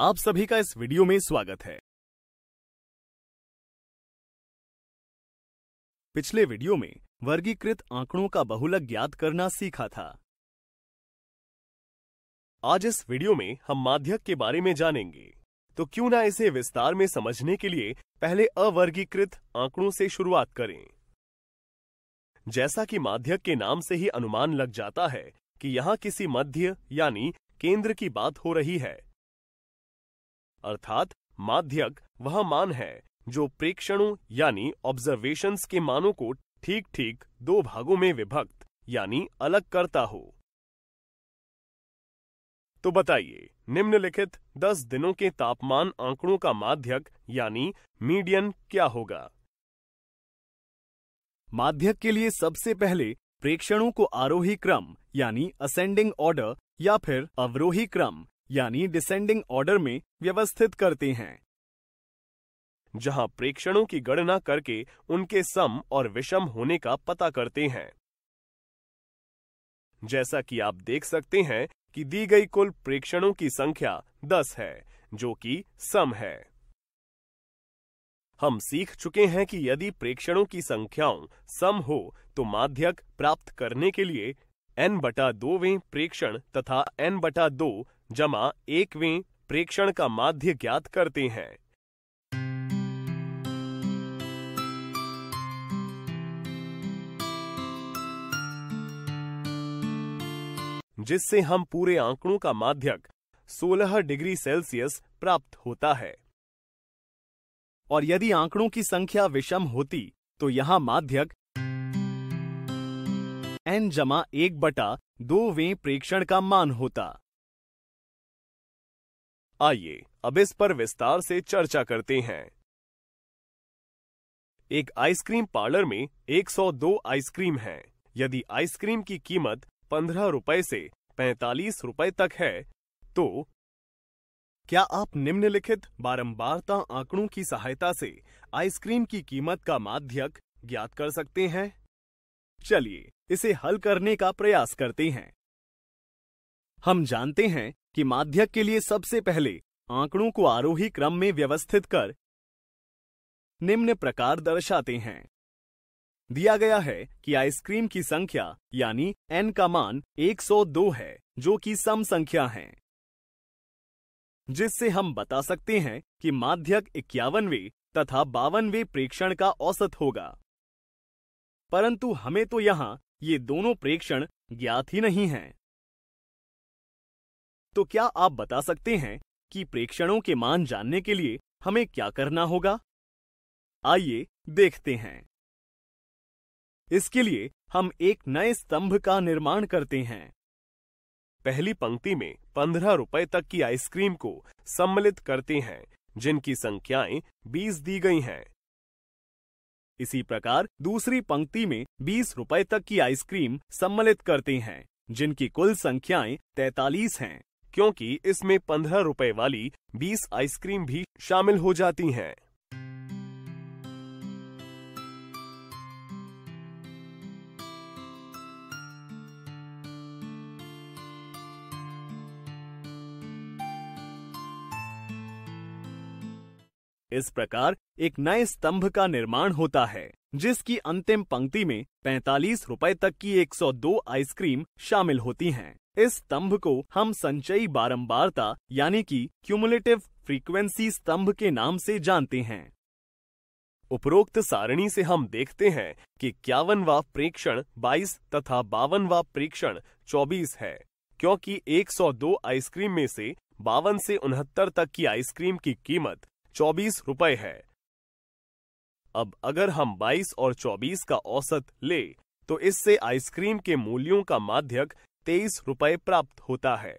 आप सभी का इस वीडियो में स्वागत है पिछले वीडियो में वर्गीकृत आंकड़ों का बहुलक ज्ञात करना सीखा था आज इस वीडियो में हम माध्यक के बारे में जानेंगे तो क्यों ना इसे विस्तार में समझने के लिए पहले अवर्गीकृत आंकड़ों से शुरुआत करें जैसा कि माध्यक के नाम से ही अनुमान लग जाता है कि यहाँ किसी मध्य यानी केंद्र की बात हो रही है अर्थात माध्यक वह मान है जो प्रेक्षणों यानी ऑब्जर्वेशन के मानों को ठीक ठीक दो भागों में विभक्त यानी अलग करता हो तो बताइए निम्नलिखित 10 दिनों के तापमान आंकड़ों का माध्यक यानी मीडियन क्या होगा माध्यक के लिए सबसे पहले प्रेक्षणों को आरोही क्रम यानी असेंडिंग ऑर्डर या फिर अवरोही क्रम यानी डिसेंडिंग ऑर्डर में व्यवस्थित करते हैं जहां प्रेक्षणों की गणना करके उनके सम और विषम होने का पता करते हैं जैसा कि आप देख सकते हैं कि दी गई कुल प्रेक्षणों की संख्या 10 है जो कि सम है हम सीख चुके हैं कि यदि प्रेक्षणों की संख्याओं सम हो तो माध्यक प्राप्त करने के लिए n बटा दो वे प्रेक्षण तथा n बटा दो जमा एकवें प्रेक्षण का माध्य ज्ञात करते हैं जिससे हम पूरे आंकड़ों का माध्यक 16 डिग्री सेल्सियस प्राप्त होता है और यदि आंकड़ों की संख्या विषम होती तो यहाँ माध्यक एन जमा एक बटा दो वे प्रेक्षण का मान होता आइए अब इस पर विस्तार से चर्चा करते हैं एक आइसक्रीम पार्लर में 102 आइसक्रीम हैं। यदि आइसक्रीम की कीमत पंद्रह रुपए से पैंतालीस रुपए तक है तो क्या आप निम्नलिखित बारंबारता आंकड़ों की सहायता से आइसक्रीम की कीमत का माध्यक ज्ञात कर सकते हैं चलिए इसे हल करने का प्रयास करते हैं हम जानते हैं कि माध्यक के लिए सबसे पहले आंकड़ों को आरोही क्रम में व्यवस्थित कर निम्न प्रकार दर्शाते हैं दिया गया है कि आइसक्रीम की संख्या यानी n का मान 102 है जो कि सम संख्या है जिससे हम बता सकते हैं कि माध्यक इक्यावनवे तथा बावनवे प्रेक्षण का औसत होगा परंतु हमें तो यहाँ ये दोनों प्रेक्षण ज्ञात ही नहीं हैं। तो क्या आप बता सकते हैं कि प्रेक्षणों के मान जानने के लिए हमें क्या करना होगा आइए देखते हैं इसके लिए हम एक नए स्तंभ का निर्माण करते हैं पहली पंक्ति में पंद्रह रुपए तक की आइसक्रीम को सम्मिलित करते हैं जिनकी संख्याएं बीस दी गई हैं इसी प्रकार दूसरी पंक्ति में बीस रुपए तक की आइसक्रीम सम्मिलित करते हैं जिनकी कुल संख्याएं तैतालीस हैं क्योंकि इसमें पंद्रह रुपए वाली बीस आइसक्रीम भी शामिल हो जाती हैं इस प्रकार एक नए स्तंभ का निर्माण होता है जिसकी अंतिम पंक्ति में पैतालीस रूपए तक की 102 आइसक्रीम शामिल होती हैं। इस स्तंभ को हम संचयी बारंबारता यानी कि क्यूमुलेटिव फ्रीक्वेंसी स्तंभ के नाम से जानते हैं उपरोक्त सारणी से हम देखते हैं कि इक्यावनवा प्रेक्षण 22 तथा बावनवा प्रेक्षण 24 है क्योंकि 102 आइसक्रीम में से बावन से उनहत्तर तक की आइसक्रीम की कीमत चौबीस रुपए है अब अगर हम 22 और 24 का औसत ले तो इससे आइसक्रीम के मूल्यों का माध्यक तेईस रुपए प्राप्त होता है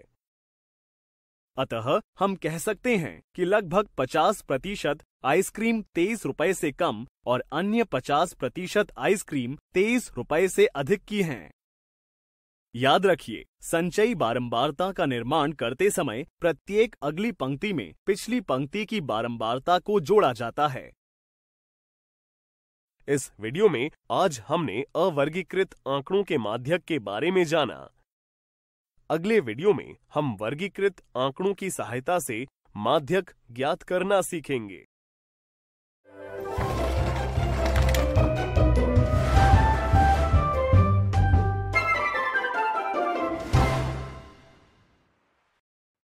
अतः हम कह सकते हैं कि लगभग 50 प्रतिशत आइसक्रीम तेईस रुपए से कम और अन्य 50 प्रतिशत आइसक्रीम तेईस रुपए से अधिक की हैं। याद रखिए संचयी बारंबारता का निर्माण करते समय प्रत्येक अगली पंक्ति में पिछली पंक्ति की बारंबारता को जोड़ा जाता है इस वीडियो में आज हमने अवर्गीकृत आंकड़ों के माध्यक के बारे में जाना अगले वीडियो में हम वर्गीकृत आंकड़ों की सहायता से माध्यक ज्ञात करना सीखेंगे